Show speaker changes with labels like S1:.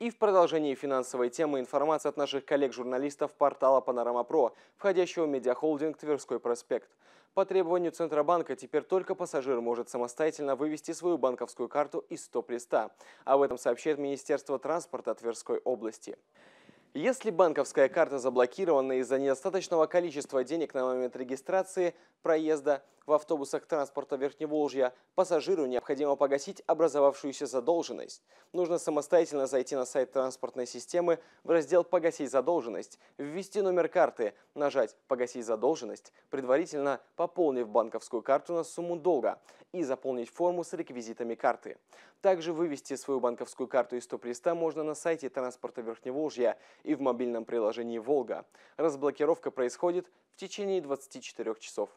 S1: И в продолжении финансовой темы информация от наших коллег-журналистов портала «Панорама Про», входящего в медиахолдинг «Тверской проспект». По требованию Центробанка теперь только пассажир может самостоятельно вывести свою банковскую карту из стоп-листа. Об этом сообщает Министерство транспорта Тверской области. Если банковская карта заблокирована из-за недостаточного количества денег на момент регистрации проезда в автобусах транспорта Верхневолжья, пассажиру необходимо погасить образовавшуюся задолженность. Нужно самостоятельно зайти на сайт транспортной системы в раздел «Погасить задолженность», ввести номер карты, нажать «Погасить задолженность», предварительно пополнив банковскую карту на сумму долга и заполнить форму с реквизитами карты. Также вывести свою банковскую карту из стоп-листа можно на сайте транспорта Верхневолжья и в мобильном приложении «Волга». Разблокировка происходит в течение 24 часов.